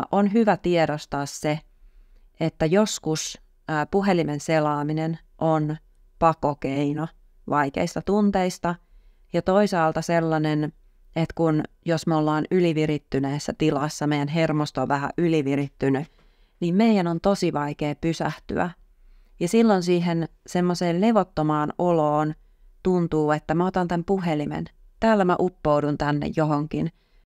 mutta on hyvä tiedostaa se, että joskus puhelimen selaaminen on pakokeino vaikeista tunteista ja toisaalta sellainen, että kun jos me ollaan ylivirittyneessä tilassa, meidän hermosto on vähän ylivirittynyt, niin meidän on tosi vaikea pysähtyä. Ja silloin siihen semmoiseen levottomaan oloon tuntuu, että mä otan tämän puhelimen. Täällä mä uppoudun tänne johonkin –